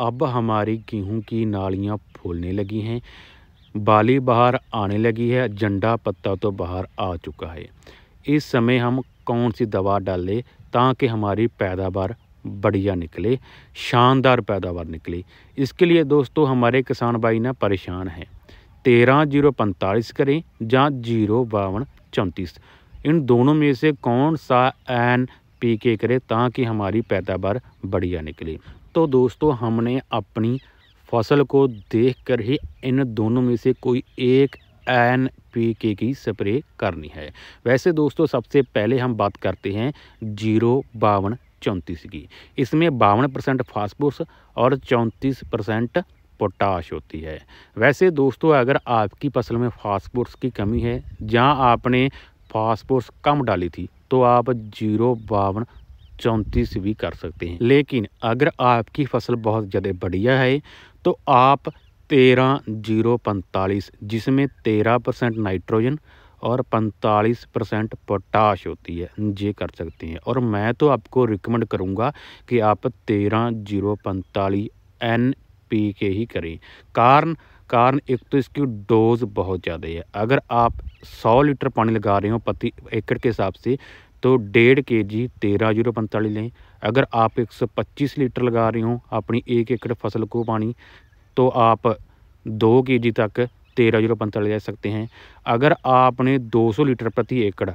अब हमारी गेहूँ की नालियाँ फूलने लगी हैं बाली बाहर आने लगी है झंडा पत्ता तो बाहर आ चुका है इस समय हम कौन सी दवा डालें ताकि हमारी पैदावार बढ़िया निकले शानदार पैदावार निकले इसके लिए दोस्तों हमारे किसान भाई ना परेशान हैं तेरह जीरो पैंतालीस करें या जीरो बावन चौंतीस इन दोनों में से कौन सा एन पी के करें ताकि हमारी पैदावार बढ़िया निकले तो दोस्तों हमने अपनी फसल को देखकर ही इन दोनों में से कोई एक एन पी के की स्प्रे करनी है वैसे दोस्तों सबसे पहले हम बात करते हैं जीरो बावन चौंतीस की इसमें बावन परसेंट फास्फोरस और चौंतीस परसेंट पोटाश होती है वैसे दोस्तों अगर आपकी फसल में फास्फोरस की कमी है जहाँ आपने फास्फोरस कम डाली थी तो आप जीरो बावन चौंतीस भी कर सकते हैं लेकिन अगर आपकी फसल बहुत ज़्यादा बढ़िया है तो आप तेरह जीरो पैंतालीस जिसमें तेरह परसेंट नाइट्रोजन और पैंतालीस परसेंट पोटाश होती है ये कर सकते हैं और मैं तो आपको रिकमेंड करूँगा कि आप तेरह जीरो पैंतालीस एन पी के ही करें कारण कारण एक तो इसकी डोज बहुत ज़्यादा है अगर आप सौ लीटर पानी लगा रहे हो प्रति एकड़ के हिसाब से तो डेढ़ के जी तेरह जीरो पैंतालीस लें अगर आप एक सौ पच्चीस लीटर लगा रहे हो अपनी एक एकड़ फसल को पानी तो आप दो के जी तक तेरह जीरो पंताली ले सकते हैं अगर आपने दो सौ लीटर प्रति एकड़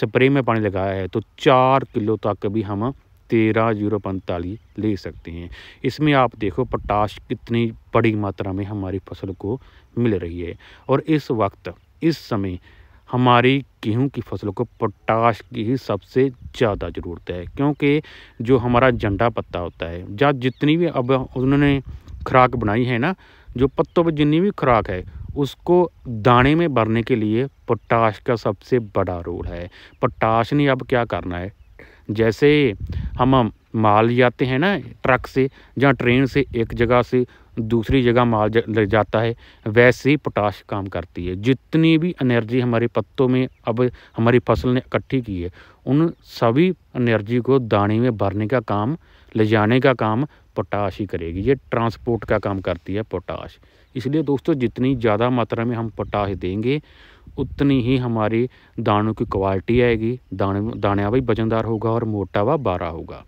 स्प्रे में पानी लगाया है तो चार किलो तक भी हम तेरह जीरो पैंतालीस ले सकते हैं इसमें आप देखो पोटाश कितनी बड़ी मात्रा में हमारी फसल को मिल रही है और इस वक्त इस समय हमारी गेहूं की फसल को पोटाश की ही सबसे ज़्यादा ज़रूरत है क्योंकि जो हमारा झंडा पत्ता होता है या जितनी भी अब उन्होंने खुराक बनाई है ना जो पत्तों पर जितनी भी खुराक है उसको दाने में भरने के लिए पोटाश का सबसे बड़ा रोल है पोटाश ने अब क्या करना है जैसे हम माल जाते हैं ना ट्रक से या ट्रेन से एक जगह से दूसरी जगह माल ले जाता है वैसे ही पोटाश काम करती है जितनी भी एनर्जी हमारे पत्तों में अब हमारी फसल ने इकट्ठी की है उन सभी एनर्जी को दाने में भरने का काम ले जाने का काम पोटाश ही करेगी ये ट्रांसपोर्ट का काम करती है पोटाश इसलिए दोस्तों जितनी ज़्यादा मात्रा में हम पोटाश देंगे उतनी ही हमारी दानों की क्वालिटी आएगी दाने दाने भी वजनदार होगा और मोटावा बारह होगा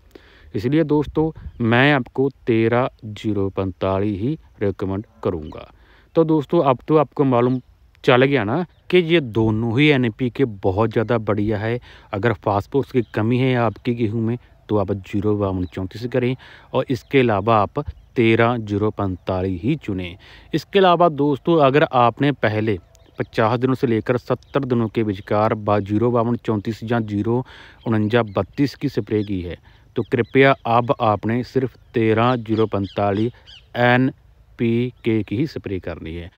इसलिए दोस्तों मैं आपको तेरह जीरो पैंतालीस ही रिकमेंड करूँगा तो दोस्तों अब तो आपको मालूम चल गया ना कि ये दोनों ही एन के बहुत ज़्यादा बढ़िया है अगर फास्फोर्स की कमी है आपके गेहूँ में तो आप जीरो बावन चौंतीस करें और इसके अलावा आप तेरह जीरो पैंतालीस ही चुनें इसके अलावा दोस्तों अगर आपने पहले पचास दिनों से लेकर सत्तर दिनों के विचकार बा जीरो बावन चौंतीस या जीरो उनंजा बत्तीस की स्प्रे की है तो कृपया अब आपने सिर्फ तेरह जीरो पैंतालीस एन पी के की ही स्प्रे करनी है